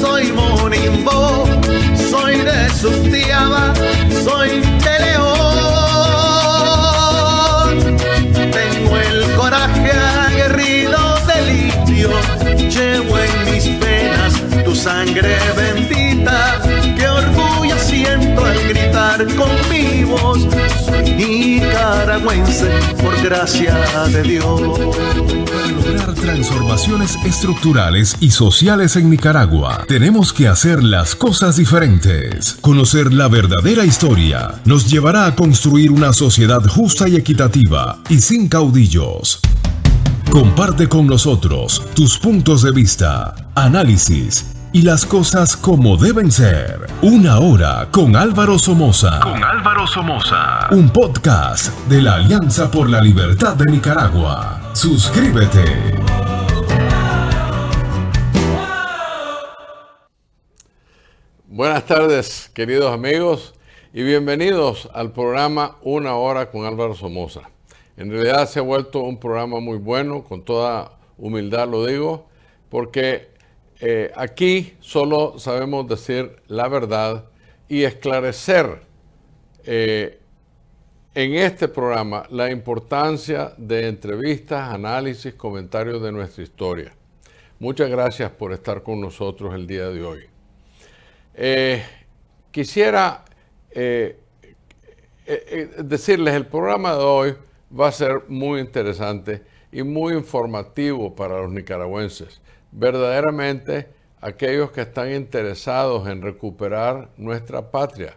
soy Monimbo, soy de Sustiaba, soy de León. Tengo el coraje aguerrido del indio, llevo en mis penas tu sangre por gracia de Dios. Lograr transformaciones estructurales y sociales en Nicaragua, tenemos que hacer las cosas diferentes. Conocer la verdadera historia nos llevará a construir una sociedad justa y equitativa y sin caudillos. Comparte con nosotros tus puntos de vista, análisis y las cosas como deben ser. Una hora con Álvaro Somoza. Con Álvaro Somoza. Un podcast de la Alianza por la Libertad de Nicaragua. Suscríbete. Buenas tardes, queridos amigos, y bienvenidos al programa Una hora con Álvaro Somoza. En realidad se ha vuelto un programa muy bueno, con toda humildad lo digo, porque eh, aquí solo sabemos decir la verdad y esclarecer eh, en este programa la importancia de entrevistas, análisis, comentarios de nuestra historia. Muchas gracias por estar con nosotros el día de hoy. Eh, quisiera decirles, el programa de hoy va a ser muy interesante y muy informativo para los nicaragüenses verdaderamente aquellos que están interesados en recuperar nuestra patria.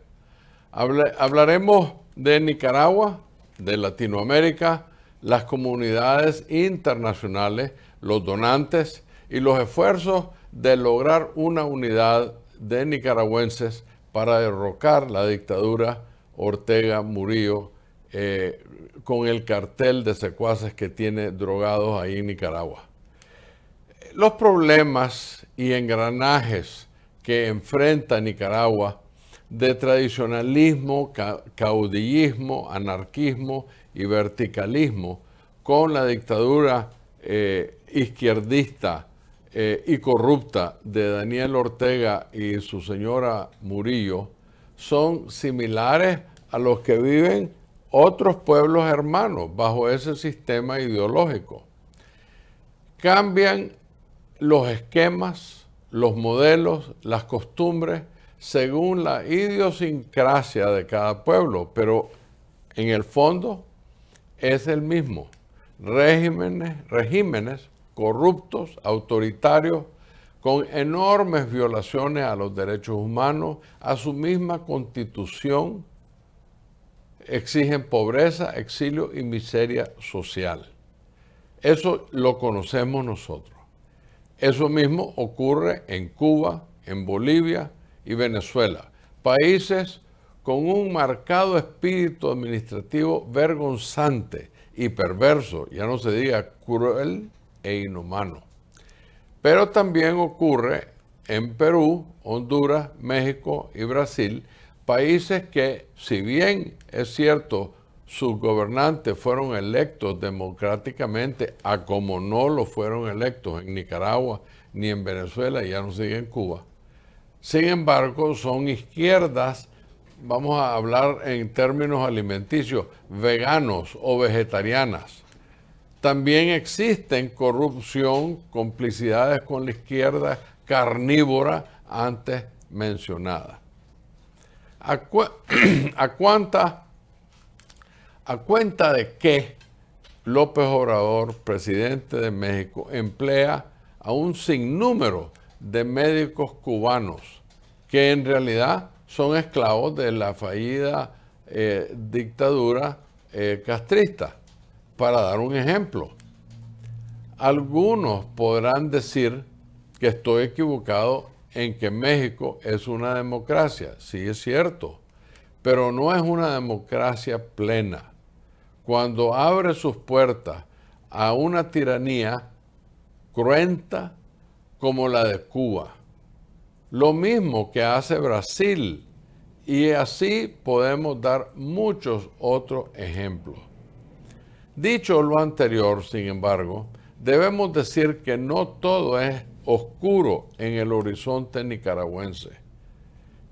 hablaremos de Nicaragua, de Latinoamérica, las comunidades internacionales, los donantes y los esfuerzos de lograr una unidad de nicaragüenses para derrocar la dictadura Ortega Murillo eh, con el cartel de secuaces que tiene drogados ahí en Nicaragua los problemas y engranajes que enfrenta Nicaragua de tradicionalismo, caudillismo, anarquismo y verticalismo con la dictadura eh, izquierdista eh, y corrupta de Daniel Ortega y su señora Murillo son similares a los que viven otros pueblos hermanos bajo ese sistema ideológico. Cambian los esquemas, los modelos, las costumbres, según la idiosincrasia de cada pueblo, pero en el fondo es el mismo. Regímenes, regímenes corruptos, autoritarios, con enormes violaciones a los derechos humanos, a su misma constitución, exigen pobreza, exilio y miseria social. Eso lo conocemos nosotros. Eso mismo ocurre en Cuba, en Bolivia y Venezuela, países con un marcado espíritu administrativo vergonzante y perverso, ya no se diga cruel e inhumano. Pero también ocurre en Perú, Honduras, México y Brasil, países que, si bien es cierto, sus gobernantes fueron electos democráticamente a como no lo fueron electos en Nicaragua ni en Venezuela, ya no sigue en Cuba. Sin embargo, son izquierdas, vamos a hablar en términos alimenticios, veganos o vegetarianas. También existen corrupción, complicidades con la izquierda carnívora antes mencionada. ¿A, ¿A cuántas ¿A cuenta de que López Obrador, presidente de México, emplea a un sinnúmero de médicos cubanos que en realidad son esclavos de la fallida eh, dictadura eh, castrista? Para dar un ejemplo, algunos podrán decir que estoy equivocado en que México es una democracia. Sí, es cierto, pero no es una democracia plena cuando abre sus puertas a una tiranía cruenta como la de Cuba. Lo mismo que hace Brasil. Y así podemos dar muchos otros ejemplos. Dicho lo anterior, sin embargo, debemos decir que no todo es oscuro en el horizonte nicaragüense,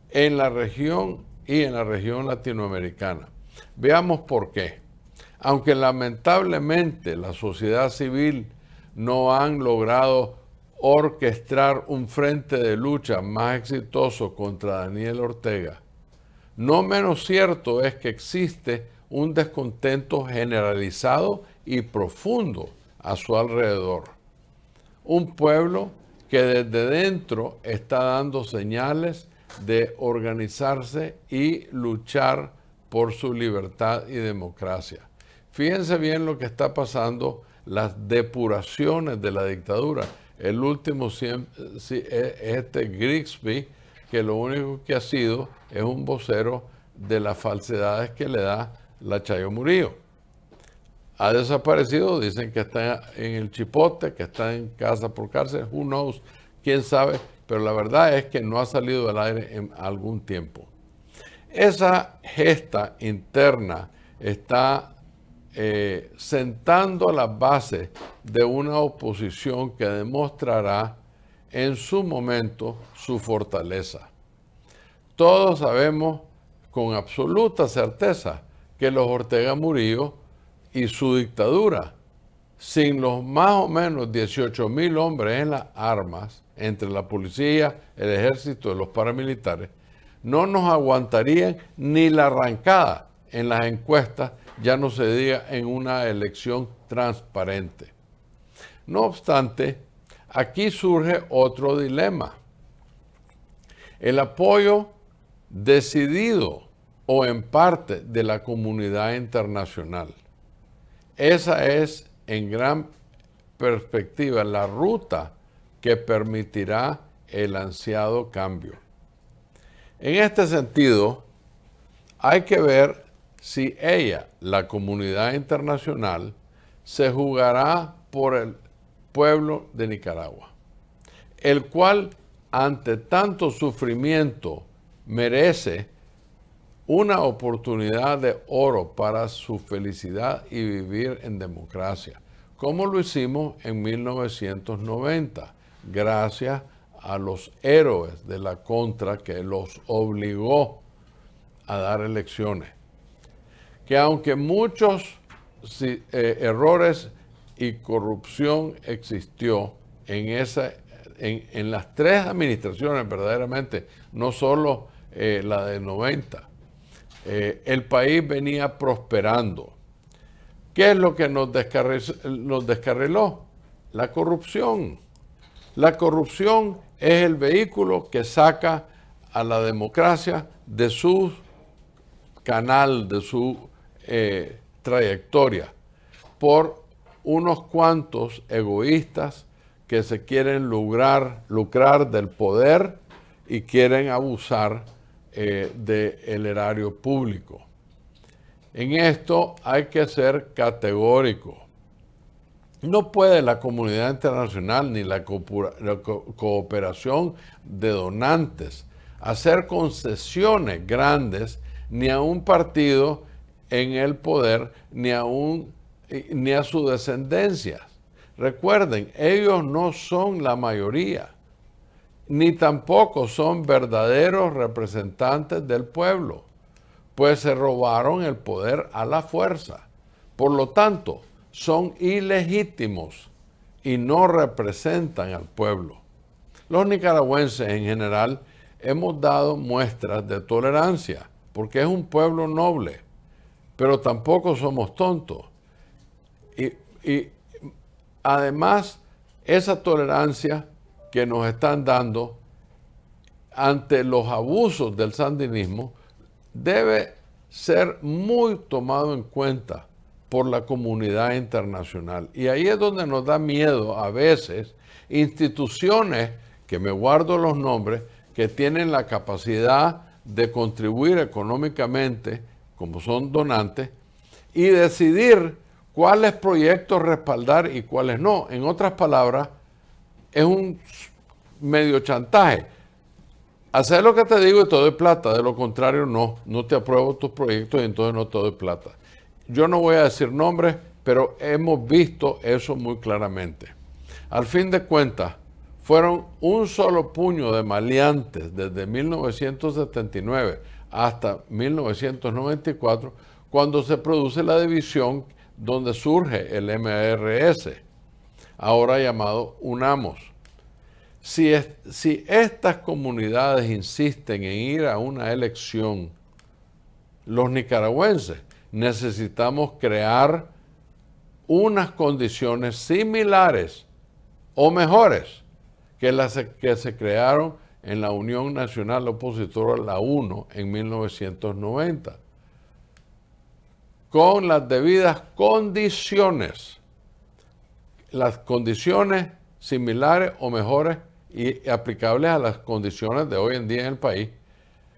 en la región y en la región latinoamericana. Veamos por qué aunque lamentablemente la sociedad civil no han logrado orquestar un frente de lucha más exitoso contra Daniel Ortega. No menos cierto es que existe un descontento generalizado y profundo a su alrededor. Un pueblo que desde dentro está dando señales de organizarse y luchar por su libertad y democracia. Fíjense bien lo que está pasando, las depuraciones de la dictadura. El último es e, este Grigsby, que lo único que ha sido es un vocero de las falsedades que le da la Chayo Murillo. Ha desaparecido, dicen que está en el Chipote, que está en casa por cárcel, who knows, quién sabe, pero la verdad es que no ha salido del aire en algún tiempo. Esa gesta interna está eh, sentando las bases de una oposición que demostrará en su momento su fortaleza. Todos sabemos con absoluta certeza que los Ortega Murillo y su dictadura, sin los más o menos 18 mil hombres en las armas, entre la policía, el ejército y los paramilitares, no nos aguantarían ni la arrancada en las encuestas ya no se diga en una elección transparente. No obstante, aquí surge otro dilema. El apoyo decidido o en parte de la comunidad internacional. Esa es en gran perspectiva la ruta que permitirá el ansiado cambio. En este sentido, hay que ver si ella, la comunidad internacional, se jugará por el pueblo de Nicaragua, el cual ante tanto sufrimiento merece una oportunidad de oro para su felicidad y vivir en democracia, como lo hicimos en 1990, gracias a los héroes de la contra que los obligó a dar elecciones que aunque muchos eh, errores y corrupción existió en, en, las tres administraciones verdaderamente, no solo eh, la de 90, eh, el país venía prosperando. ¿Qué es lo que nos, nos descarriló? La corrupción. La corrupción es el vehículo que saca a la democracia de su canal, de su eh, trayectoria por unos cuantos egoístas que se quieren lucrar, lucrar del poder y quieren abusar eh, del erario público. En esto hay que ser categórico. No puede la comunidad internacional ni la, cooperación de donantes hacer concesiones grandes ni a un partido en el poder ni aún eh, ni a su descendencia. Recuerden, ellos no son la mayoría, ni tampoco son verdaderos representantes del pueblo, pues se robaron el poder a la fuerza. Por lo tanto, son ilegítimos y no representan al pueblo. Los nicaragüenses en general hemos dado muestras de tolerancia, porque es un pueblo noble pero tampoco somos tontos. Y, además, esa tolerancia que nos están dando ante los abusos del sandinismo debe ser muy tomado en cuenta por la comunidad internacional. Y ahí es donde nos da miedo a veces instituciones, que me guardo los nombres, que tienen la capacidad de contribuir económicamente como son donantes, y decidir cuáles proyectos respaldar y cuáles no. En otras palabras, es un medio chantaje. Hacer lo que te digo y todo es plata, de lo contrario no, no te apruebo tus proyectos y entonces no todo es plata. Yo no voy a decir nombres, pero hemos visto eso muy claramente. Al fin de cuentas, fueron un solo puño de maleantes desde 1979 hasta 1994, cuando se produce la división donde surge el MRS, ahora llamado UNAMOS. Si, si estas comunidades insisten en ir a una elección, los nicaragüenses necesitamos crear unas condiciones similares o mejores que las que se crearon en la Unión Nacional Opositora, la 1, en 1990, con las debidas condiciones, las condiciones similares o mejores y aplicables a las condiciones de hoy en día en el país,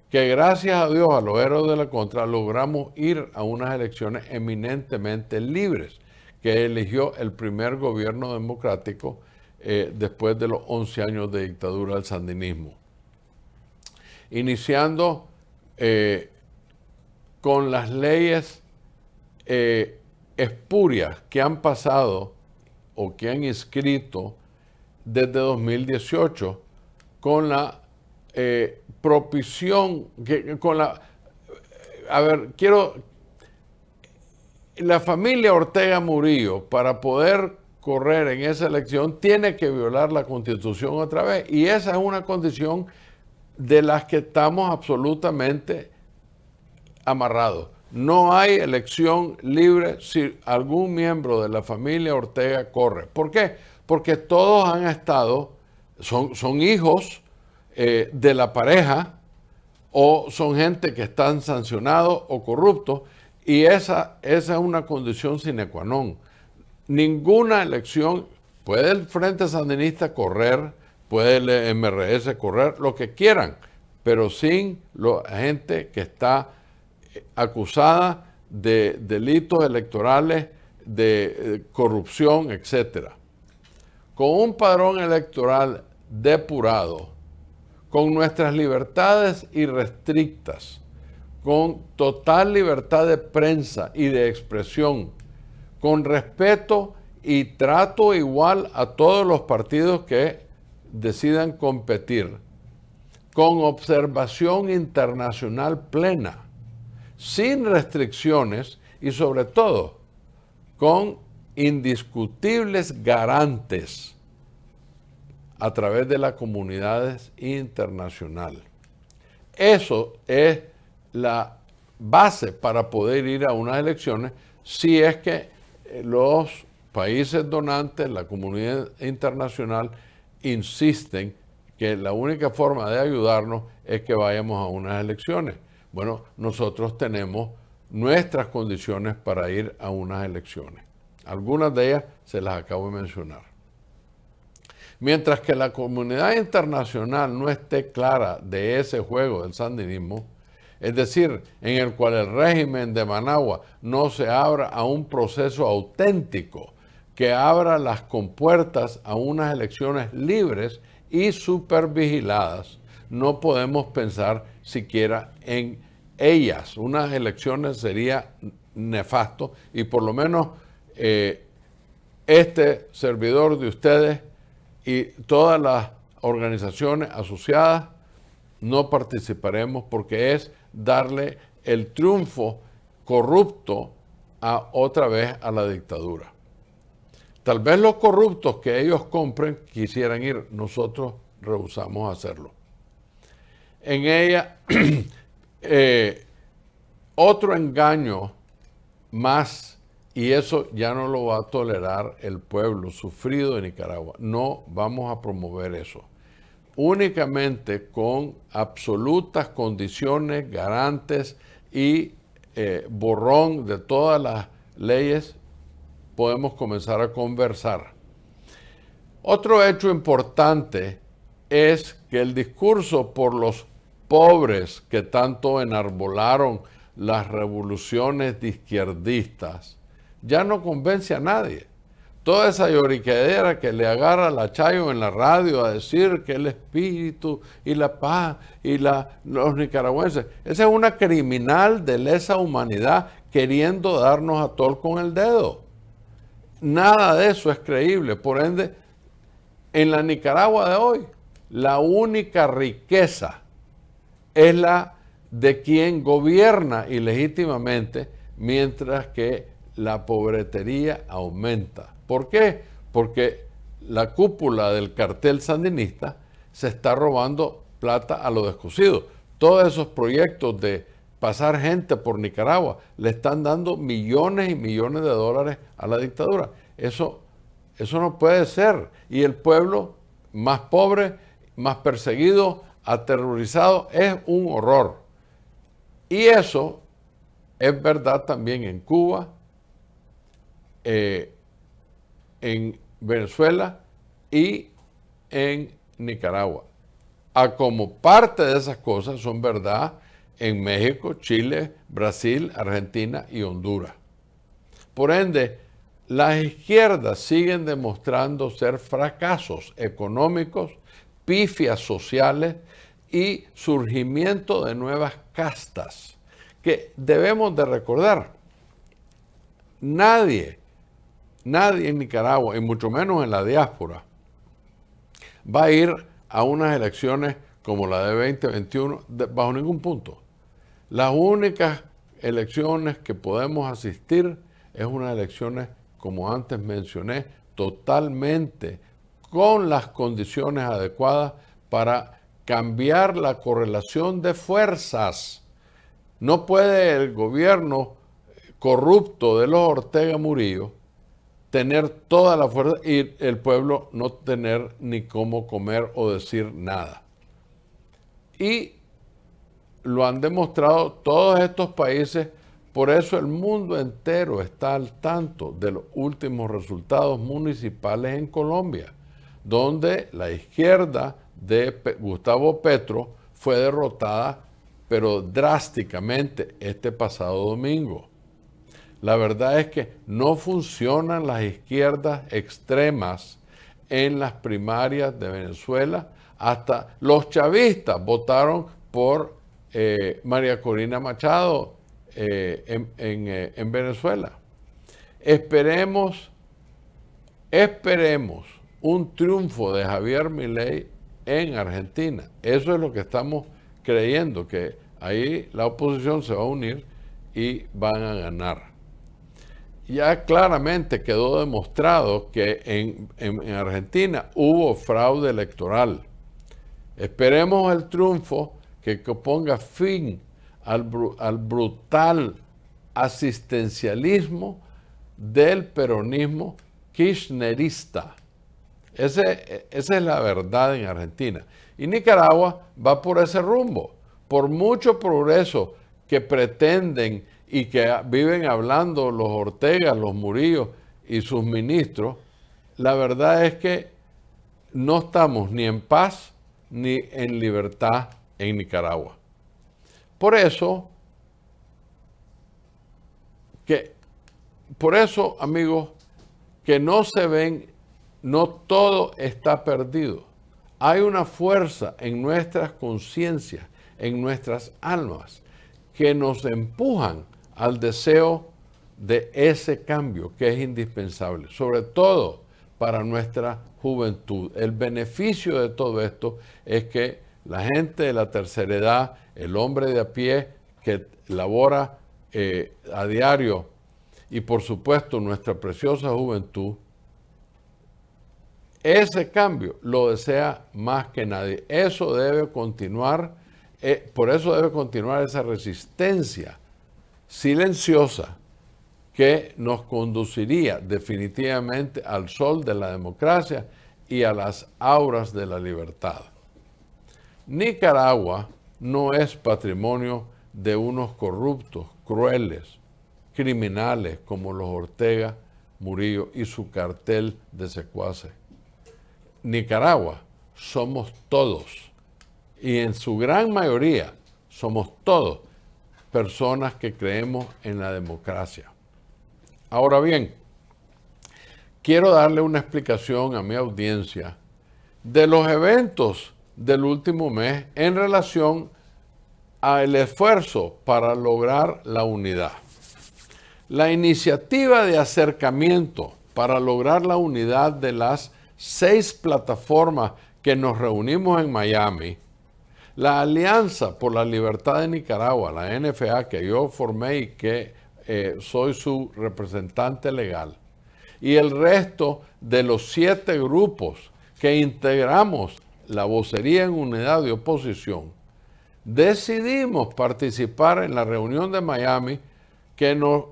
que gracias a Dios, a los héroes de la contra, logramos ir a unas elecciones eminentemente libres, que eligió el primer gobierno democrático eh, después de los 11 años de dictadura del sandinismo. Iniciando eh, con las leyes eh, espurias que han pasado o que han escrito desde 2018 con la propición, que, con la... A ver, quiero... La familia Ortega Murillo, para poder correr en esa elección, tiene que violar la constitución otra vez. Y esa es una condición de las que estamos absolutamente amarrados. No hay elección libre si algún miembro de la familia Ortega corre. ¿Por qué? Porque todos han estado, son, son hijos eh, de la pareja o son gente que están sancionados o corruptos y esa, esa es una condición sine qua non ninguna elección, puede el Frente Sandinista correr, puede el MRS correr, lo que quieran, pero sin la gente que está eh, acusada de delitos electorales, de eh, corrupción, etc. Con un padrón electoral depurado, con nuestras libertades irrestrictas, con total libertad de prensa y de expresión, con respeto y trato igual a todos los partidos que decidan competir, con observación internacional plena, sin restricciones y sobre todo con indiscutibles garantes a través de las comunidades internacional. Eso es la base para poder ir a unas elecciones si es que los países donantes, la comunidad internacional, insisten que la única forma de ayudarnos es que vayamos a unas elecciones. Bueno, nosotros tenemos nuestras condiciones para ir a unas elecciones. Algunas de ellas se las acabo de mencionar. Mientras que la comunidad internacional no esté clara de ese juego del sandinismo, es decir, en el cual el régimen de Managua no se abra a un proceso auténtico que abra las compuertas a unas elecciones libres y supervigiladas, no podemos pensar siquiera en ellas. Unas elecciones sería nefasto y por lo menos eh, este servidor de ustedes y todas las organizaciones asociadas no participaremos porque es darle el triunfo corrupto a otra vez a la dictadura. Tal vez los corruptos que ellos compren quisieran ir, nosotros rehusamos hacerlo. En ella, eh, otro engaño más, y eso ya no lo va a tolerar el pueblo sufrido de Nicaragua. No vamos a promover eso únicamente con absolutas condiciones, garantes y eh, borrón de todas las leyes, podemos comenzar a conversar. Otro hecho importante es que el discurso por los pobres que tanto enarbolaron las revoluciones de izquierdistas ya no convence a nadie. Toda esa lloriquedera que le agarra la Chayo en la radio a decir que el espíritu y la paz y los nicaragüenses. Esa es una criminal de lesa humanidad queriendo darnos a tol con el dedo. Nada de eso es creíble. Por ende, en la Nicaragua de hoy, la única riqueza es la de quien gobierna ilegítimamente, mientras que la pobretería aumenta. ¿Por qué? Porque la cúpula del cartel sandinista se está robando plata a los descosido. Todos esos proyectos de pasar gente por Nicaragua le están dando millones y millones de dólares a la dictadura. Eso, eso no puede ser. Y el pueblo más pobre, más perseguido, aterrorizado, es un horror. Y eso es verdad también en Cuba, eh, en Venezuela y en Nicaragua. A como parte de esas cosas son verdad en México, Chile, Brasil, Argentina y Honduras. Por ende, las izquierdas siguen demostrando ser fracasos económicos, pifias sociales y surgimiento de nuevas castas, que debemos de recordar. Nadie Nadie en Nicaragua, y mucho menos en la diáspora, va a ir a unas elecciones como la de 2021 bajo ningún punto. Las únicas elecciones que podemos asistir es unas elecciones, como antes mencioné, totalmente con las condiciones adecuadas para cambiar la correlación de fuerzas. No puede el gobierno corrupto de los Ortega Murillo tener toda la fuerza y el pueblo no tener ni cómo comer o decir nada. Y lo han demostrado todos estos países, por eso el mundo entero está al tanto de los últimos resultados municipales en Colombia, donde la izquierda de Gustavo Petro fue derrotada, pero drásticamente este pasado domingo. La verdad es que no funcionan las izquierdas extremas en las primarias de Venezuela. Hasta los chavistas votaron por eh, María Corina Machado eh, eh, en, Venezuela. Esperemos, esperemos un triunfo de Javier Milei en Argentina. Eso es lo que estamos creyendo, que ahí la oposición se va a unir y van a ganar ya claramente quedó demostrado que en, Argentina hubo fraude electoral. Esperemos el triunfo que ponga fin al, brutal asistencialismo del peronismo kirchnerista. esa es la verdad en Argentina. Y Nicaragua va por ese rumbo. Por mucho progreso que pretenden y que viven hablando los Ortega, los Murillo y sus ministros, la verdad es que no estamos ni en paz ni en libertad en Nicaragua. Por eso, que, por eso, amigos, que no se ven, no todo está perdido. Hay una fuerza en nuestras conciencias, en nuestras almas, que nos empujan al deseo de ese cambio que es indispensable, sobre todo para nuestra juventud. El beneficio de todo esto es que la gente de la tercera edad, el hombre de a pie que labora eh, a diario y por supuesto nuestra preciosa juventud, ese cambio lo desea más que nadie. Eso debe continuar, eh, por eso debe continuar esa resistencia silenciosa que nos conduciría definitivamente al sol de la democracia y a las auras de la libertad. Nicaragua no es patrimonio de unos corruptos, crueles, criminales como los Ortega, Murillo y su cartel de secuaces. Nicaragua somos todos y en su gran mayoría somos todos personas que creemos en la democracia. Ahora bien, quiero darle una explicación a mi audiencia de los eventos del último mes en relación al esfuerzo para lograr la unidad. La iniciativa de acercamiento para lograr la unidad de las seis plataformas que nos reunimos en Miami la Alianza por la Libertad de Nicaragua, la NFA, que yo formé y que eh, soy su representante legal, y el resto de los siete grupos que integramos la vocería en unidad de oposición, decidimos participar en la reunión de Miami que nos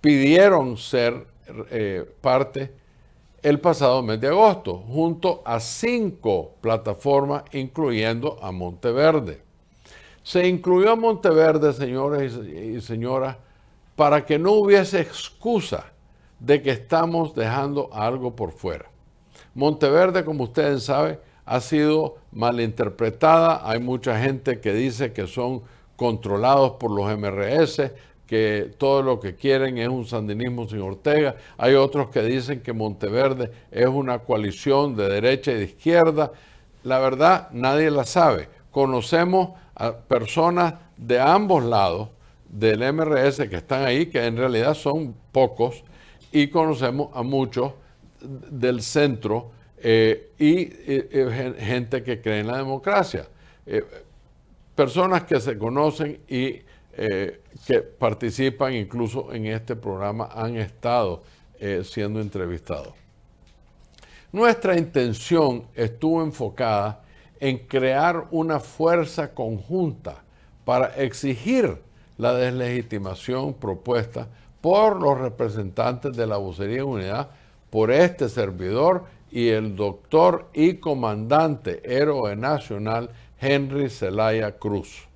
pidieron ser eh, parte el pasado mes de agosto, junto a cinco plataformas, incluyendo a Monteverde. Se incluyó a Monteverde, señores y señoras, para que no hubiese excusa de que estamos dejando algo por fuera. Monteverde, como ustedes saben, ha sido malinterpretada. Hay mucha gente que dice que son controlados por los MRS, que todo lo que quieren es un sandinismo sin Ortega. Hay otros que dicen que Monteverde es una coalición de derecha y de izquierda. La verdad, nadie la sabe. Conocemos a personas de ambos lados del MRS que están ahí, que en realidad son pocos, y conocemos a muchos del centro eh, y eh, eh, gente que cree en la democracia. personas que se conocen y eh, que participan incluso en este programa han estado eh, siendo entrevistados. Nuestra intención estuvo enfocada en crear una fuerza conjunta para exigir la deslegitimación propuesta por los representantes de la vocería de unidad, por este servidor y el doctor y comandante héroe nacional Henry Zelaya Cruz.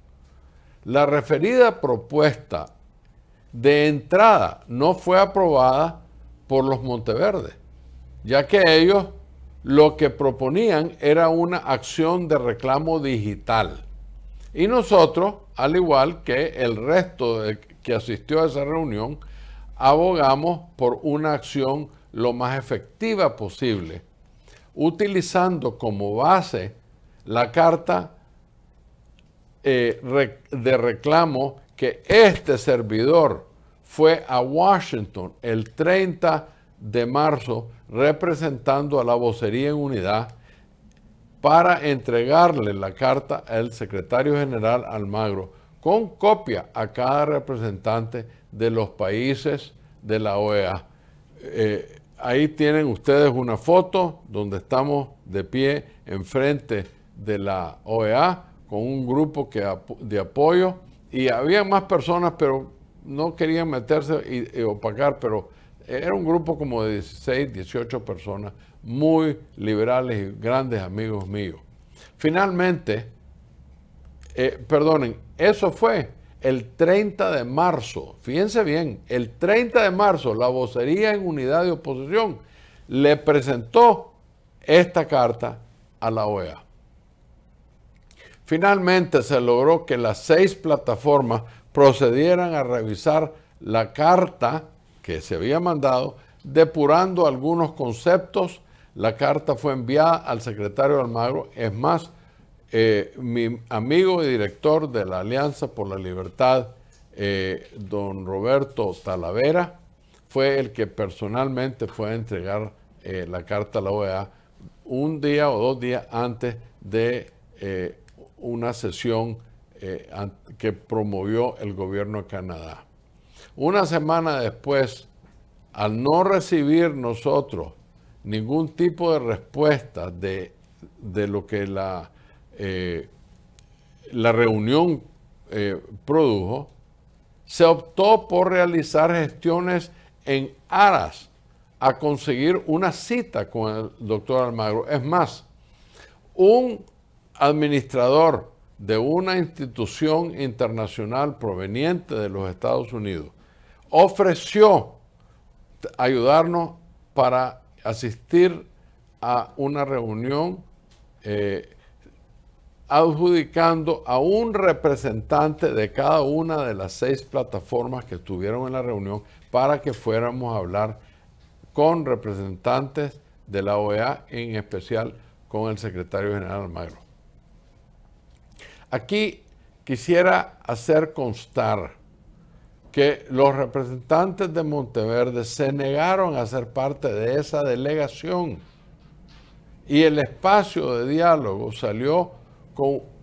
La referida propuesta de entrada no fue aprobada por los Monteverde, ya que ellos lo que proponían era una acción de reclamo digital. Y nosotros, al igual que el resto que asistió a esa reunión, abogamos por una acción lo más efectiva posible, utilizando como base la Carta eh, de reclamo que este servidor fue a Washington el 30 de marzo representando a la vocería en unidad para entregarle la carta al secretario general Almagro con copia a cada representante de los países de la OEA. Eh, ahí tienen ustedes una foto donde estamos de pie enfrente de la OEA con un grupo que, de apoyo y había más personas, pero no querían meterse y, opacar, pero era un grupo como de 16, 18 personas, muy liberales y grandes amigos míos. Finalmente, eh, perdonen, eso fue el 30 de marzo, fíjense bien, el 30 de marzo la vocería en unidad de oposición le presentó esta carta a la OEA. Finalmente se logró que las seis plataformas procedieran a revisar la carta que se había mandado, depurando algunos conceptos. La carta fue enviada al secretario Almagro, es más, eh, mi amigo y director de la Alianza por la Libertad, eh, don Roberto Talavera, fue el que personalmente fue a entregar eh, la carta a la OEA un día o dos días antes de una sesión eh, que promovió el gobierno de Canadá. Una semana después, al no recibir nosotros ningún tipo de respuesta de, lo que la, eh, la reunión eh, produjo, se optó por realizar gestiones en aras a conseguir una cita con el doctor Almagro. Es más, un administrador de una institución internacional proveniente de los Estados Unidos, ofreció ayudarnos para asistir a una reunión eh, adjudicando a un representante de cada una de las seis plataformas que estuvieron en la reunión para que fuéramos a hablar con representantes de la OEA, en especial con el secretario general Almagro. Aquí quisiera hacer constar que los representantes de Monteverde se negaron a ser parte de esa delegación y el espacio de diálogo salió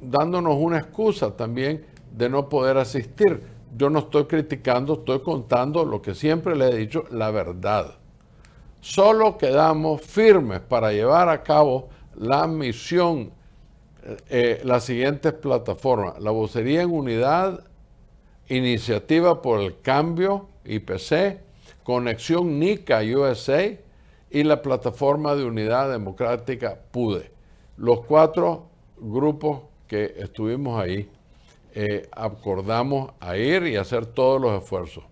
dándonos una excusa también de no poder asistir. Yo no estoy criticando, estoy contando lo que siempre le he dicho, la verdad. Solo quedamos firmes para llevar a cabo la misión eh, eh, las siguientes plataformas. La vocería en unidad, iniciativa por el cambio, IPC, conexión NICA USA y la plataforma de unidad democrática PUDE. Los cuatro grupos que estuvimos ahí eh, acordamos a ir y hacer todos los esfuerzos.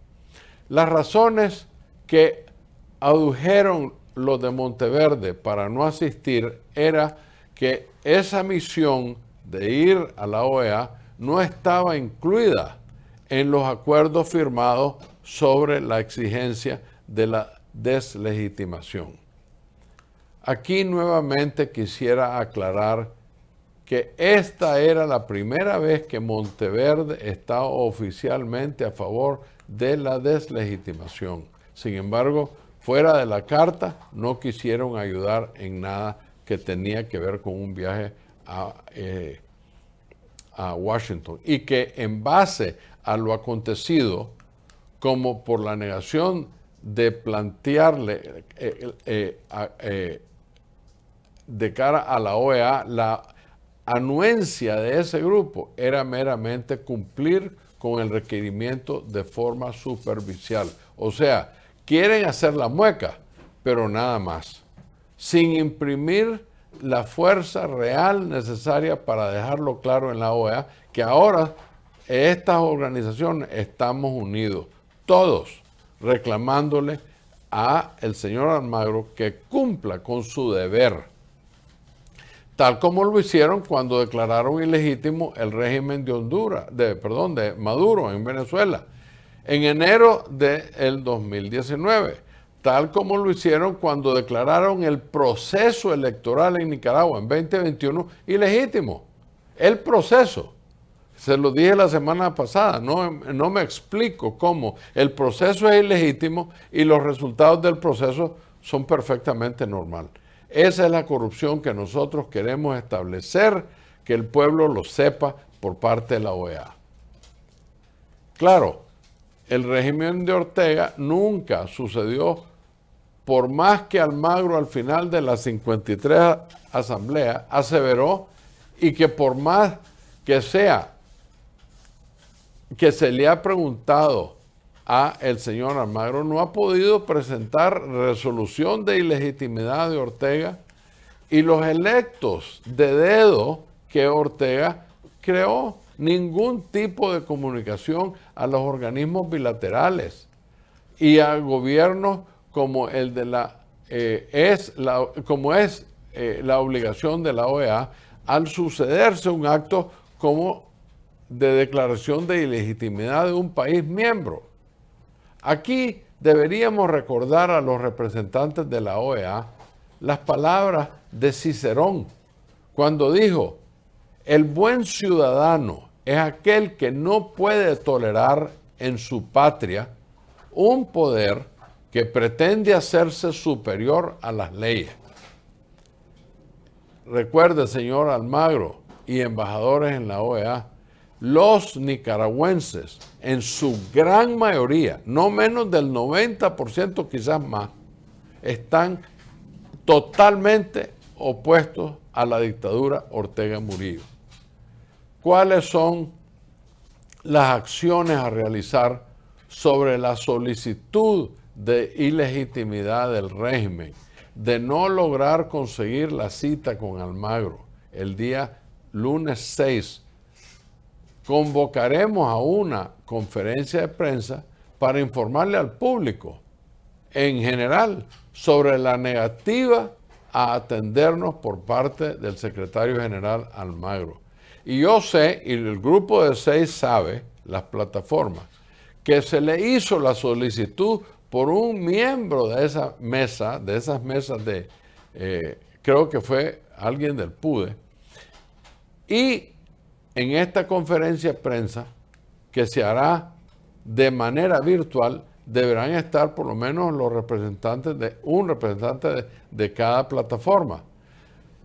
Las razones que adujeron los de Monteverde para no asistir era que esa misión de ir a la OEA no estaba incluida en los acuerdos firmados sobre la exigencia de la deslegitimación. Aquí nuevamente quisiera aclarar que esta era la primera vez que Monteverde estaba oficialmente a favor de la deslegitimación. Sin embargo, fuera de la carta no quisieron ayudar en nada que tenía que ver con un viaje eh, a, Washington y que en base a lo acontecido, como por la negación de plantearle eh, eh, de cara a la OEA, la anuencia de ese grupo era meramente cumplir con el requerimiento de forma superficial. O sea, quieren hacer la mueca, pero nada más sin imprimir la fuerza real necesaria para dejarlo claro en la OEA, que ahora estas organizaciones estamos unidos, todos reclamándole a el señor Almagro que cumpla con su deber, tal como lo hicieron cuando declararon ilegítimo el régimen de Honduras, de, perdón, de Maduro en Venezuela, en enero del 2019 tal como lo hicieron cuando declararon el proceso electoral en Nicaragua en 2021 ilegítimo. El proceso. Se lo dije la semana pasada, no, me explico cómo el proceso es ilegítimo y los resultados del proceso son perfectamente normal. Esa es la corrupción que nosotros queremos establecer, que el pueblo lo sepa por parte de la OEA. Claro, el régimen de Ortega nunca sucedió por más que Almagro al final de la 53 asamblea aseveró y que por más que sea que se le ha preguntado a el señor Almagro no ha podido presentar resolución de ilegitimidad de Ortega y los electos de dedo que Ortega creó ningún tipo de comunicación a los organismos bilaterales y a gobiernos como, el de la, eh, es, la, como es eh, la obligación de la OEA al sucederse un acto como de declaración de ilegitimidad de un país miembro. Aquí deberíamos recordar a los representantes de la OEA las palabras de Cicerón cuando dijo, el buen ciudadano es aquel que no puede tolerar en su patria un poder que pretende hacerse superior a las leyes. Recuerde, señor Almagro y embajadores en la OEA, los nicaragüenses, en su gran mayoría, no menos del 90%, quizás más, están totalmente opuestos a la dictadura Ortega Murillo. ¿Cuáles son las acciones a realizar sobre la solicitud de ilegitimidad del régimen, de no lograr conseguir la cita con Almagro el día lunes 6, convocaremos a una conferencia de prensa para informarle al público en general sobre la negativa a atendernos por parte del secretario general Almagro. Y yo sé, y el grupo de seis sabe, las plataformas, que se le hizo la solicitud por un miembro de esa mesa, de esas mesas de, eh, creo que fue alguien del PUDE, y en esta conferencia de prensa que se hará de manera virtual, deberán estar por lo menos los representantes de un representante de, de cada plataforma.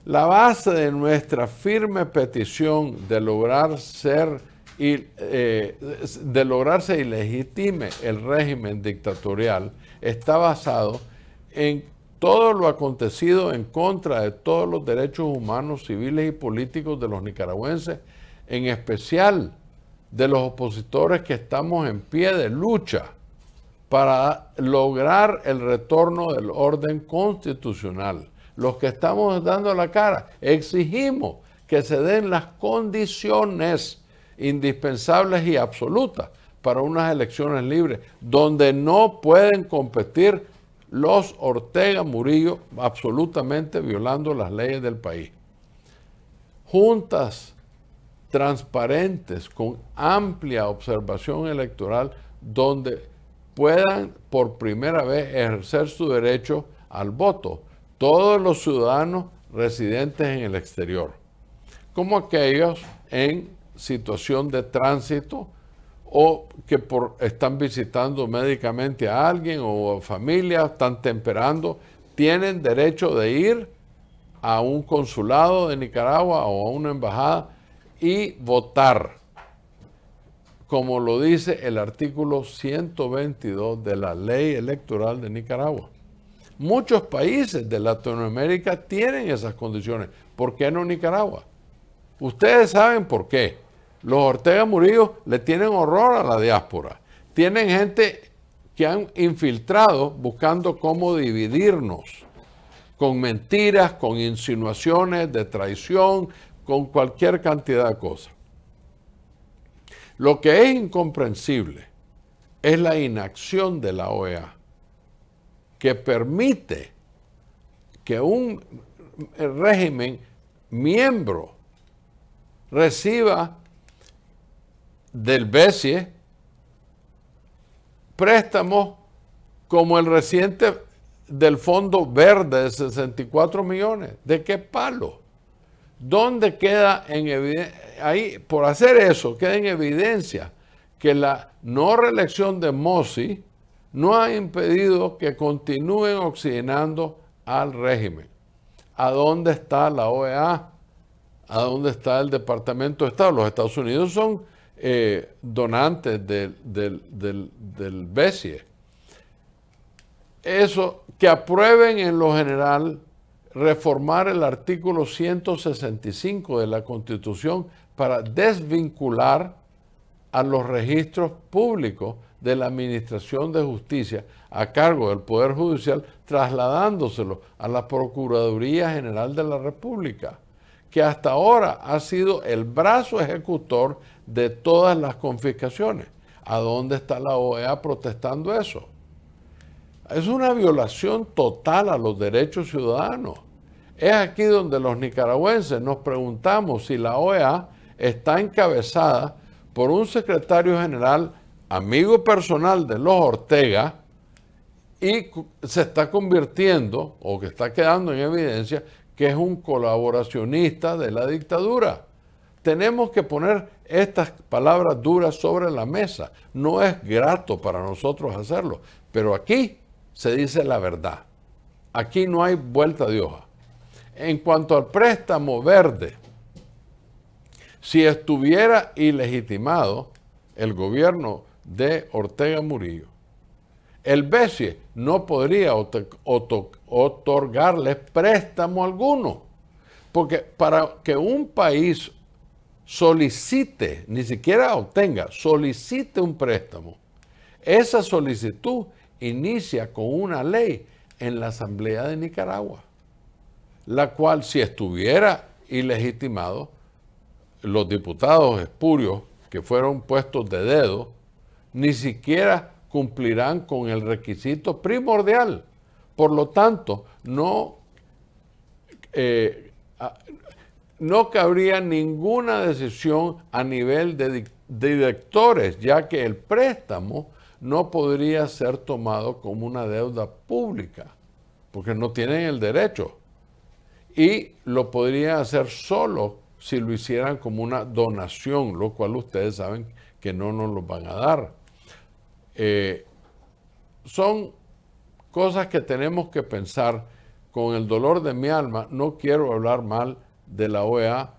La base de nuestra firme petición de lograr ser y eh, de lograrse legitime el régimen dictatorial está basado en todo lo acontecido en contra de todos los derechos humanos, civiles y políticos de los nicaragüenses, en especial de los opositores que estamos en pie de lucha para lograr el retorno del orden constitucional. Los que estamos dando la cara, exigimos que se den las condiciones indispensables y absolutas para unas elecciones libres, donde no pueden competir los Ortega Murillo absolutamente violando las leyes del país. Juntas transparentes con amplia observación electoral donde puedan por primera vez ejercer su derecho al voto todos los ciudadanos residentes en el exterior, como aquellos en situación de tránsito o que por, están visitando médicamente a alguien o a familia, están temperando, tienen derecho de ir a un consulado de Nicaragua o a una embajada y votar, como lo dice el artículo 122 de la ley electoral de Nicaragua. Muchos países de Latinoamérica tienen esas condiciones. ¿Por qué no Nicaragua? Ustedes saben por qué. Los Ortega Murillo le tienen horror a la diáspora. Tienen gente que han infiltrado buscando cómo dividirnos con mentiras, con insinuaciones de traición, con cualquier cantidad de cosas. Lo que es incomprensible es la inacción de la OEA, que permite que un régimen miembro reciba del BCE préstamos como el reciente del Fondo Verde de 64 millones. ¿De qué palo? ¿Dónde queda en evidencia? Ahí, por hacer eso, queda en evidencia que la no reelección de Mossi no ha impedido que continúen oxigenando al régimen. ¿A dónde está la OEA? ¿A dónde está el Departamento de Estado? Los Estados Unidos son eh, donantes del, del BESIE. Eso, que aprueben en lo general reformar el artículo 165 de la Constitución para desvincular a los registros públicos de la Administración de Justicia a cargo del Poder Judicial, trasladándoselo a la Procuraduría General de la República que hasta ahora ha sido el brazo ejecutor de todas las confiscaciones. ¿A dónde está la OEA protestando eso? Es una violación total a los derechos ciudadanos. Es aquí donde los nicaragüenses nos preguntamos si la OEA está encabezada por un secretario general, amigo personal de los Ortega, y se está convirtiendo, o que está quedando en evidencia, que es un colaboracionista de la dictadura. Tenemos que poner estas palabras duras sobre la mesa. No es grato para nosotros hacerlo, pero aquí se dice la verdad. Aquí no hay vuelta de hoja. En cuanto al préstamo verde, si estuviera ilegitimado el gobierno de Ortega Murillo, el BCE no podría otorgarles préstamo alguno, porque para que un país solicite, ni siquiera obtenga, solicite un préstamo, esa solicitud inicia con una ley en la Asamblea de Nicaragua, la cual si estuviera ilegitimado, los diputados espurios que fueron puestos de dedo, ni siquiera cumplirán con el requisito primordial. Por lo tanto, no, eh, no cabría ninguna decisión a nivel de directores, ya que el préstamo no podría ser tomado como una deuda pública, porque no tienen el derecho. Y lo podrían hacer solo si lo hicieran como una donación, lo cual ustedes saben que no nos lo van a dar. Eh, son cosas que tenemos que pensar. Con el dolor de mi alma, no quiero hablar mal de la OEA,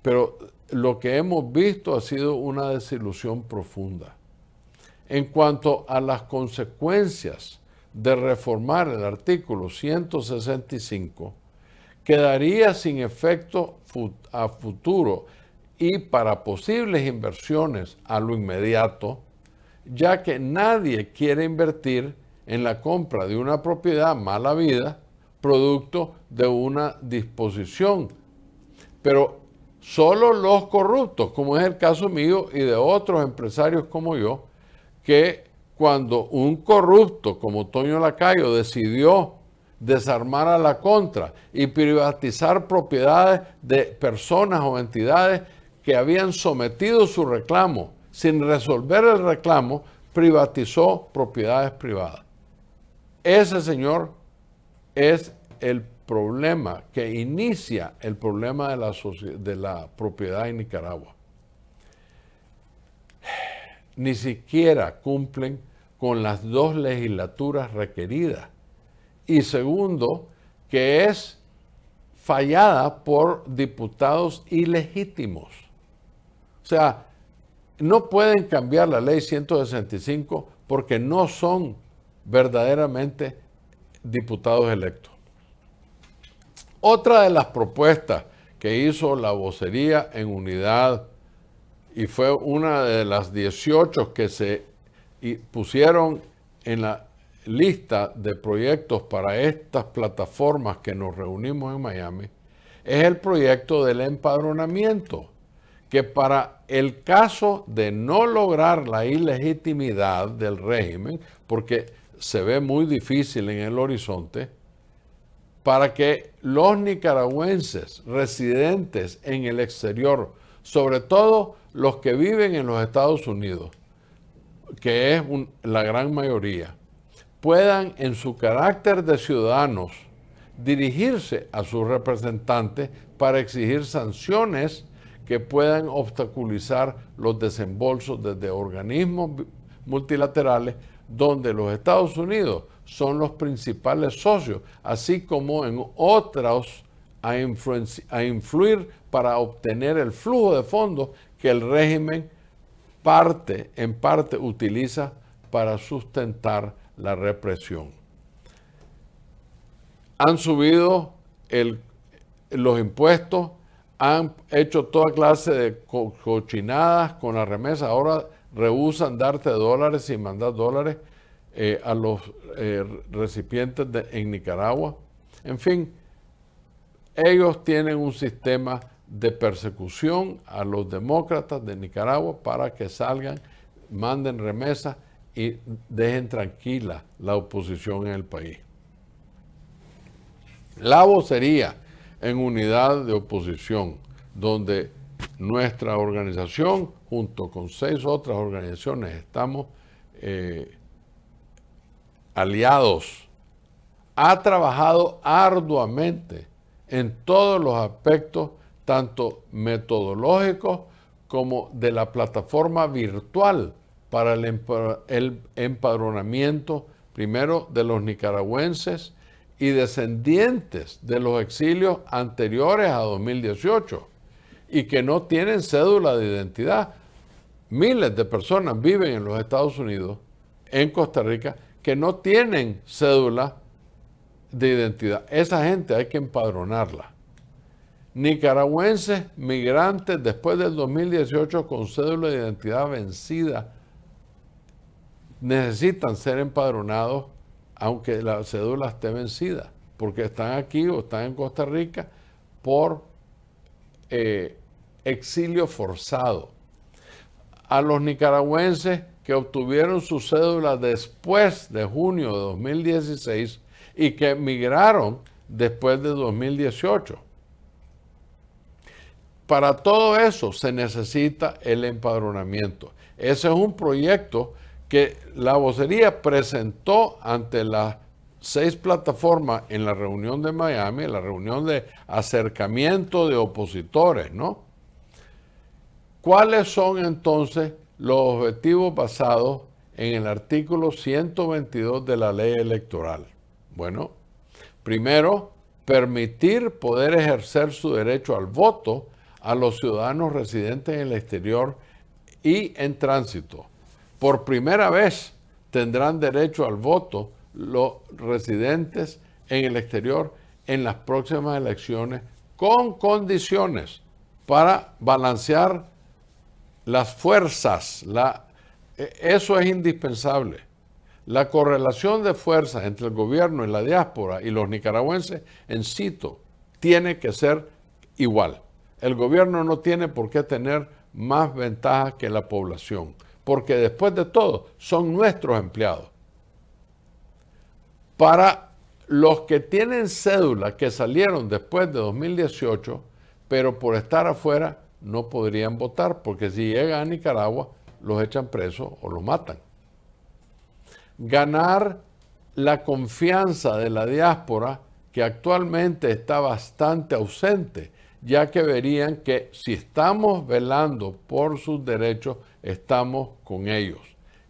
pero lo que hemos visto ha sido una desilusión profunda. En cuanto a las consecuencias de reformar el artículo 165, quedaría sin efecto a futuro y para posibles inversiones a lo inmediato, ya que nadie quiere invertir en la compra de una propiedad mala vida, producto de una disposición. Pero solo los corruptos, como es el caso mío y de otros empresarios como yo, que cuando un corrupto como Toño Lacayo decidió desarmar a la contra y privatizar propiedades de personas o entidades que habían sometido su reclamo sin resolver el reclamo, privatizó propiedades privadas. Ese señor es el problema que inicia el problema de la, propiedad en Nicaragua. Ni siquiera cumplen con las dos legislaturas requeridas. Y segundo, que es fallada por diputados ilegítimos. O sea, no pueden cambiar la ley 165 porque no son verdaderamente diputados electos. Otra de las propuestas que hizo la vocería en unidad y fue una de las 18 que se pusieron en la lista de proyectos para estas plataformas que nos reunimos en Miami, es el proyecto del empadronamiento que para el caso de no lograr la ilegitimidad del régimen, porque se ve muy difícil en el horizonte, para que los nicaragüenses residentes en el exterior, sobre todo los que viven en los Estados Unidos, que es la gran mayoría, puedan en su carácter de ciudadanos dirigirse a sus representantes para exigir sanciones que puedan obstaculizar los desembolsos desde organismos multilaterales donde los Estados Unidos son los principales socios, así como en otros a, influir para obtener el flujo de fondos que el régimen parte, en parte utiliza para sustentar la represión. Han subido los impuestos han hecho toda clase de cochinadas con la remesa. Ahora rehúsan darte dólares y mandar dólares eh, a los eh, recipientes en Nicaragua. En fin, ellos tienen un sistema de persecución a los demócratas de Nicaragua para que salgan, manden remesas y dejen tranquila la oposición en el país. La vocería en unidad de oposición, donde nuestra organización, junto con seis otras organizaciones, estamos eh, aliados, ha trabajado arduamente en todos los aspectos, tanto metodológicos como de la plataforma virtual para el, empadronamiento, primero de los nicaragüenses y descendientes de los exilios anteriores a 2018 y que no tienen cédula de identidad. Miles de personas viven en los Estados Unidos, en Costa Rica, que no tienen cédula de identidad. Esa gente hay que empadronarla. Nicaragüenses migrantes después del 2018 con cédula de identidad vencida necesitan ser empadronados aunque la cédula esté vencida, porque están aquí o están en Costa Rica por eh, exilio forzado. A los nicaragüenses que obtuvieron su cédula después de junio de 2016 y que emigraron después de 2018. Para todo eso se necesita el empadronamiento. Ese es un proyecto que la vocería presentó ante las seis plataformas en la reunión de Miami, la reunión de acercamiento de opositores, ¿no? ¿Cuáles son entonces los objetivos basados en el artículo 122 de la ley electoral? Bueno, primero, permitir poder ejercer su derecho al voto a los ciudadanos residentes en el exterior y en tránsito. Por primera vez tendrán derecho al voto los residentes en el exterior en las próximas elecciones con condiciones para balancear las fuerzas. E, eso es indispensable. La correlación de fuerzas entre el gobierno y la diáspora y los nicaragüenses en Cito tiene que ser igual. El gobierno no tiene por qué tener más ventajas que la población porque después de todo son nuestros empleados. Para los que tienen cédula que salieron después de 2018, pero por estar afuera no podrían votar, porque si llegan a Nicaragua los echan presos o los matan. Ganar la confianza de la diáspora, que actualmente está bastante ausente ya que verían que si estamos velando por sus derechos, estamos con ellos.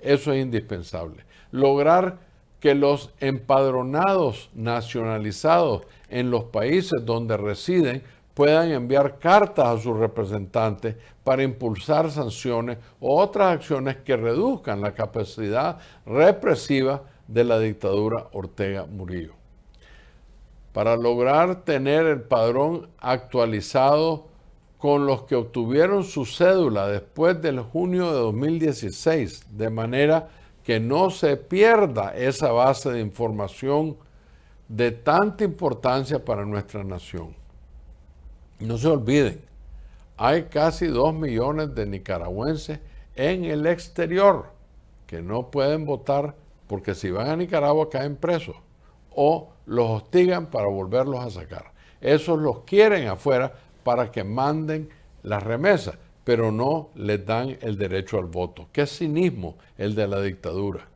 Eso es indispensable. Lograr que los empadronados nacionalizados en los países donde residen puedan enviar cartas a sus representantes para impulsar sanciones o otras acciones que reduzcan la capacidad represiva de la dictadura Ortega Murillo para lograr tener el padrón actualizado con los que obtuvieron su cédula después del junio de 2016, de manera que no se pierda esa base de información de tanta importancia para nuestra nación. No se olviden, hay casi 2 millones de nicaragüenses en el exterior que no pueden votar porque si van a Nicaragua caen presos o los hostigan para volverlos a sacar. Esos los quieren afuera para que manden las remesas, pero no les dan el derecho al voto. Qué cinismo el de la dictadura.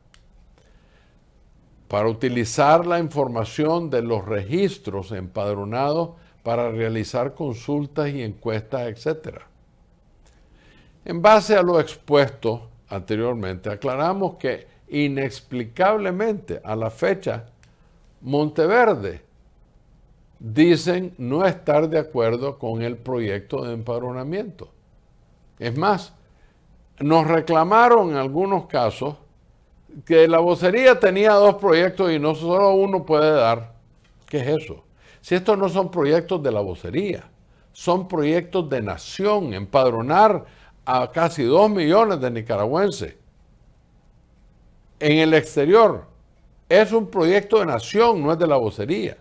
Para utilizar la información de los registros empadronados para realizar consultas y encuestas, etc. En base a lo expuesto anteriormente, aclaramos que inexplicablemente a la fecha Monteverde dicen no estar de acuerdo con el proyecto de empadronamiento. Es más, nos reclamaron en algunos casos que la vocería tenía dos proyectos y no solo uno puede dar. ¿Qué es eso? Si estos no son proyectos de la vocería, son proyectos de nación, empadronar a casi dos millones de nicaragüenses en el exterior es un proyecto de nación, no es de la vocería.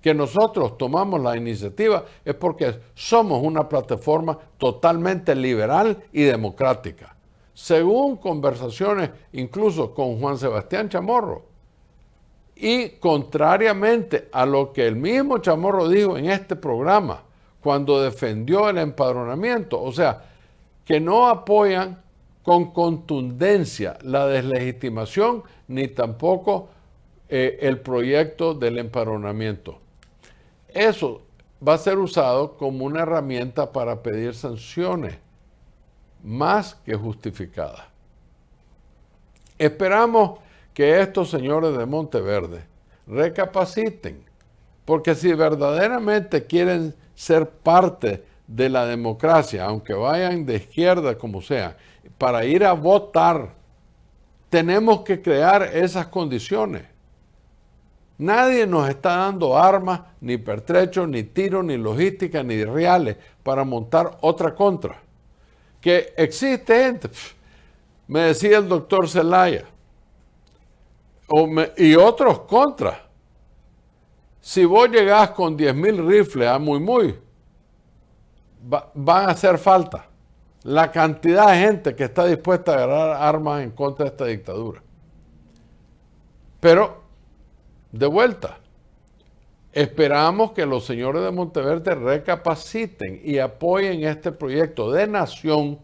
Que nosotros tomamos la iniciativa es porque somos una plataforma totalmente liberal y democrática. Según conversaciones incluso con Juan Sebastián Chamorro. Y contrariamente a lo que el mismo Chamorro dijo en este programa cuando defendió el empadronamiento, o sea, que no apoyan con contundencia la deslegitimación ni tampoco eh, el proyecto del emparonamiento, Eso va a ser usado como una herramienta para pedir sanciones más que justificadas. Esperamos que estos señores de Monteverde recapaciten, porque si verdaderamente quieren ser parte de la democracia, aunque vayan de izquierda como sea, para ir a votar, tenemos que crear esas condiciones. Nadie nos está dando armas, ni pertrechos, ni tiros, ni logística, ni reales para montar otra contra. Que existe gente, me decía el doctor Zelaya, y otros contra Si vos llegás con 10.000 rifles a muy muy, van a hacer falta la cantidad de gente que está dispuesta a agarrar armas en contra de esta dictadura. Pero de vuelta. Esperamos que los señores de Monteverde recapaciten y apoyen este proyecto de nación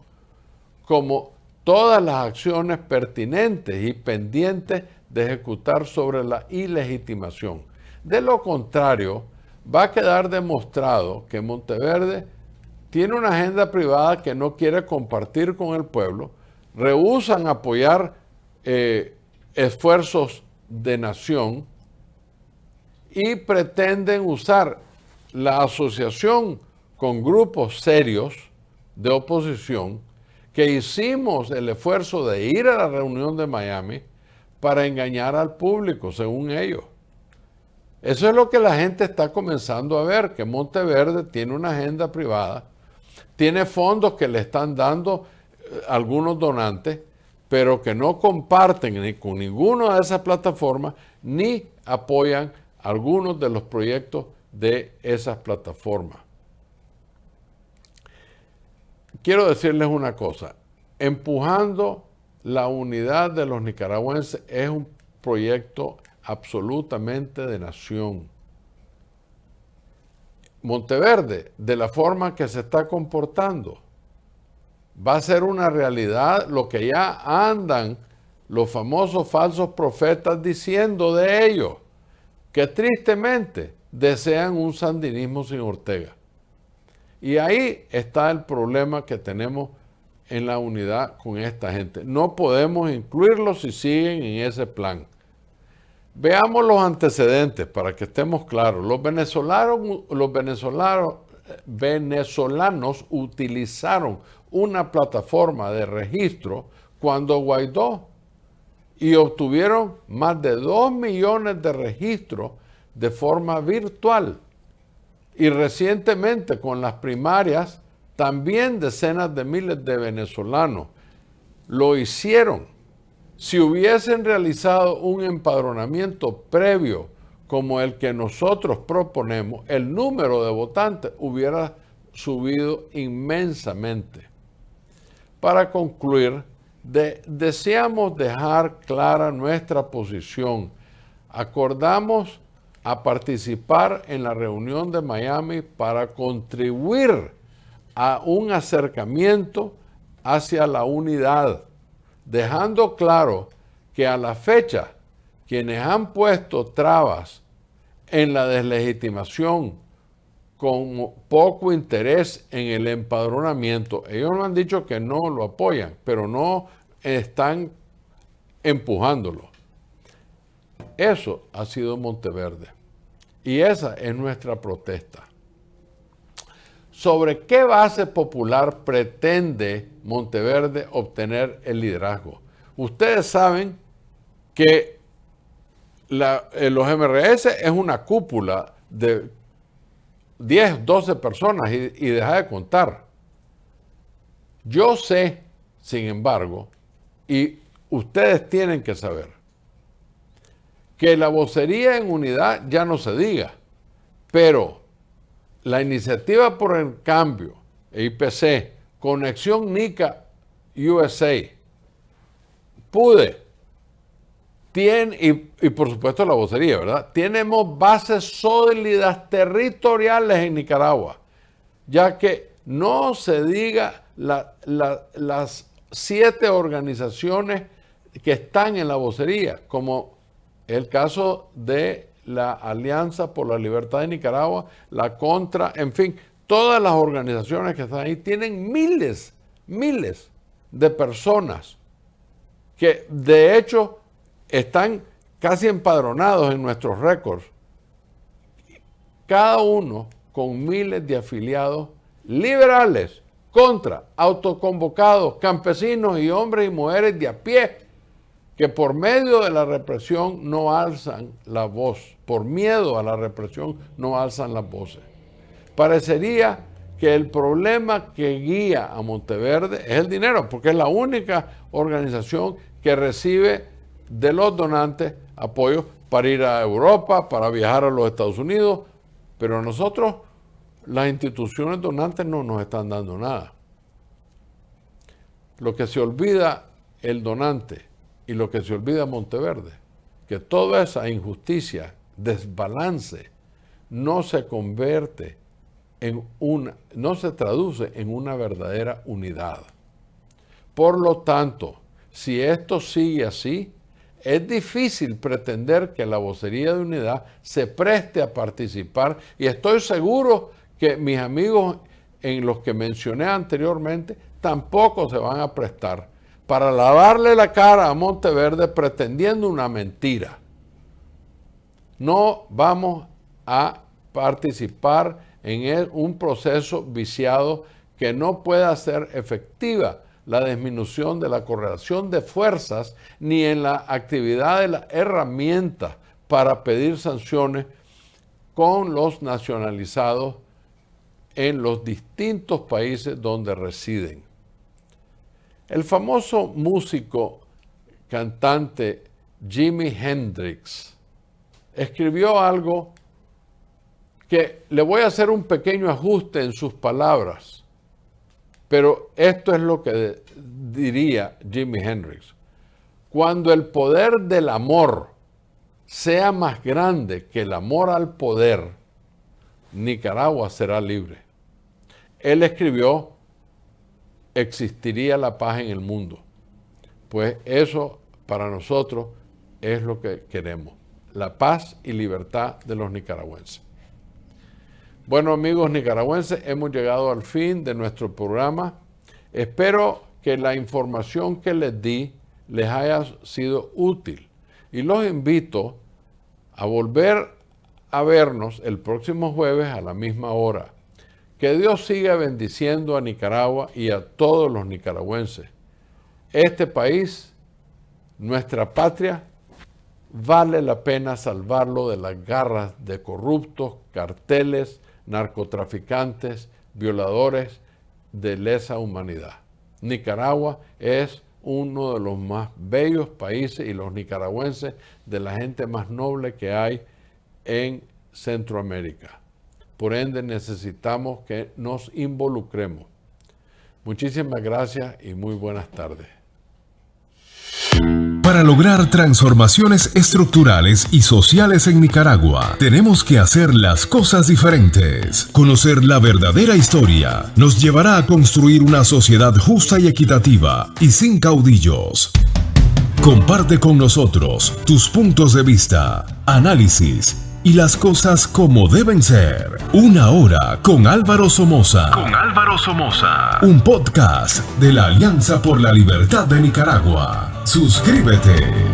como todas las acciones pertinentes y pendientes de ejecutar sobre la ilegitimación. De lo contrario, va a quedar demostrado que Monteverde tiene una agenda privada que no quiere compartir con el pueblo, rehusan apoyar eh, esfuerzos de nación y pretenden usar la asociación con grupos serios de oposición que hicimos el esfuerzo de ir a la reunión de Miami para engañar al público, según ellos. Eso es lo que la gente está comenzando a ver, que Monteverde tiene una agenda privada, tiene fondos que le están dando eh, algunos donantes, pero que no comparten ni con ninguna de esas plataformas ni apoyan algunos de los proyectos de esas plataformas. Quiero decirles una cosa, empujando la unidad de los nicaragüenses es un proyecto absolutamente de nación. Monteverde, de la forma que se está comportando, va a ser una realidad lo que ya andan los famosos falsos profetas diciendo de ellos que tristemente desean un sandinismo sin Ortega. Y ahí está el problema que tenemos en la unidad con esta gente. No podemos incluirlos si siguen en ese plan. Veamos los antecedentes para que estemos claros. Los venezolanos, venezolanos, venezolanos utilizaron una plataforma de registro cuando Guaidó y obtuvieron más de 2 millones de registros de forma virtual. Y recientemente con las primarias, también decenas de miles de venezolanos lo hicieron. Si hubiesen realizado un empadronamiento previo como el que nosotros proponemos, el número de votantes hubiera subido inmensamente. Para concluir, deseamos dejar clara nuestra posición. Acordamos a participar en la reunión de Miami para contribuir a un acercamiento hacia la unidad, dejando claro que a la fecha quienes han puesto trabas en la deslegitimación con poco interés en el empadronamiento. Ellos no han dicho que no lo apoyan, pero no están empujándolo. Eso ha sido Monteverde. Y esa es nuestra protesta. ¿Sobre qué base popular pretende Monteverde obtener el liderazgo? Ustedes saben que eh, los MRS es una cúpula de 10, 12 personas y, y deja de contar. Yo sé, sin embargo, y ustedes tienen que saber, que la vocería en unidad ya no se diga, pero la iniciativa por el cambio, e IPC, Conexión NICA USA, pude y, por supuesto la vocería, ¿verdad? Tenemos bases sólidas territoriales en Nicaragua, ya que no se diga las siete organizaciones que están en la vocería, como el caso de la Alianza por la Libertad de Nicaragua, la Contra, en fin, todas las organizaciones que están ahí tienen miles, miles de personas que de hecho están casi empadronados en nuestros récords. Cada uno con miles de afiliados liberales contra autoconvocados, campesinos y hombres y mujeres de a pie que por medio de la represión no alzan la voz, por miedo a la represión no alzan las voces. Parecería que el problema que guía a Monteverde es el dinero, porque es la única organización que recibe de los donantes apoyo para ir a Europa, para viajar a los Estados Unidos, pero nosotros, las instituciones donantes no nos están dando nada. Lo que se olvida el donante y lo que se olvida Monteverde, que toda esa injusticia, desbalance, no se convierte en una, no se traduce en una verdadera unidad. Por lo tanto, si esto sigue así, es difícil pretender que la vocería de unidad se preste a participar y estoy seguro que mis amigos en los que mencioné anteriormente tampoco se van a prestar para lavarle la cara a Monteverde pretendiendo una mentira. No vamos a participar en un proceso viciado que no pueda ser efectiva la disminución de la correlación de fuerzas ni en la actividad de las herramientas para pedir sanciones con los nacionalizados en los distintos países donde residen. El famoso músico cantante Jimi Hendrix escribió algo que le voy a hacer un pequeño ajuste en sus palabras pero esto es lo que diría Jimi Hendrix. Cuando el poder del amor sea más grande que el amor al poder, Nicaragua será libre. Él escribió, existiría la paz en el mundo. Pues eso para nosotros es lo que queremos, la paz y libertad de los nicaragüenses. Bueno amigos nicaragüenses, hemos llegado al fin de nuestro programa. Espero que la información que les di les haya sido útil y los invito a volver a vernos el próximo jueves a la misma hora. Que Dios siga bendiciendo a Nicaragua y a todos los nicaragüenses. Este país, nuestra patria, vale la pena salvarlo de las garras de corruptos, carteles, narcotraficantes, violadores de lesa humanidad. Nicaragua es uno de los más bellos países y los nicaragüenses de la gente más noble que hay en Centroamérica. Por ende necesitamos que nos involucremos. Muchísimas gracias y muy buenas tardes. Para lograr transformaciones estructurales y sociales en Nicaragua, tenemos que hacer las cosas diferentes. Conocer la verdadera historia nos llevará a construir una sociedad justa y equitativa y sin caudillos. Comparte con nosotros tus puntos de vista, análisis y las cosas como deben ser. Una hora con Álvaro Somoza. Con Álvaro Somoza. Un podcast de la Alianza por la Libertad de Nicaragua. Suscríbete.